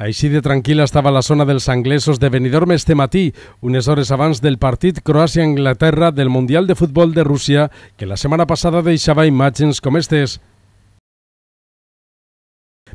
Així de tranquil·la estava la zona dels anglesos de Benidorm este matí, unes hores abans del partit Croàcia-Anglaterra del Mundial de Futbol de Rússia, que la setmana passada deixava imatges com estes.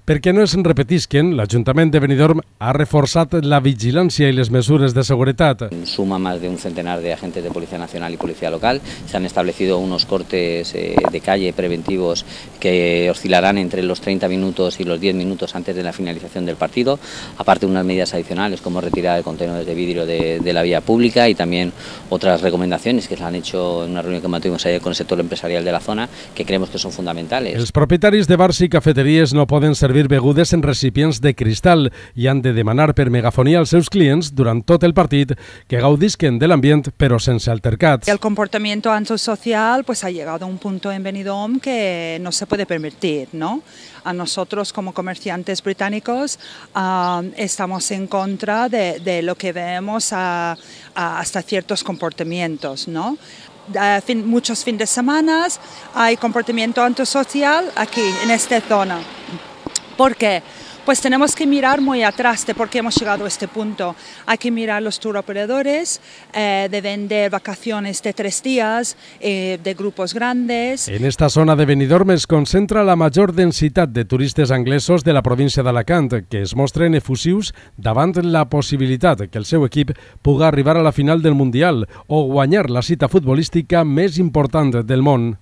perquè no es repetisquen, Ayuntamiento de Benidorm ha reforzado la vigilancia y las mesures de seguretat. Suma más de un centenar de agentes de Policía Nacional y Policía Local. Se han establecido unos cortes eh, de calle preventivos que oscilarán entre los 30 minutos y los 10 minutos antes de la finalización del partido. Aparte, unas medidas adicionales como retirar de contenedores de vidrio de, la vía pública y también otras recomendaciones que se han hecho en una reunión que mantuvimos ayer con el sector empresarial de la zona que creemos que son fundamentales. Los propietarios de bars y cafeterías no pueden servir begudes en recipientes de cristal y han de demanar per megafonía a seus clientes durante todo el partido que gaudisquen de l'ambient però sense altercats. El comportamiento antisocial pues, ha llegado a un punto en Benidorm que no se puede permitir, ¿no? a nosotros como comerciantes británicos ah, estamos en contra de, lo que vemos hasta ciertos comportamientos, ¿no? Ah, muchos fines de semana hay comportamiento antisocial aquí en esta zona. ¿Por qué? Pues tenemos que mirar muy atrás de por qué hemos llegado a este punto. Hay que mirar los tour operadores, eh, de vender vacaciones de tres días, eh, de grupos grandes. En esta zona de Benidorm se concentra la mayor densidad de turistas anglesos de la provincia de Alacant, que es en efusius davant la possibilitat que el seu equip pueda arribar a la final del Mundial o guanyar la cita futbolística més important del món.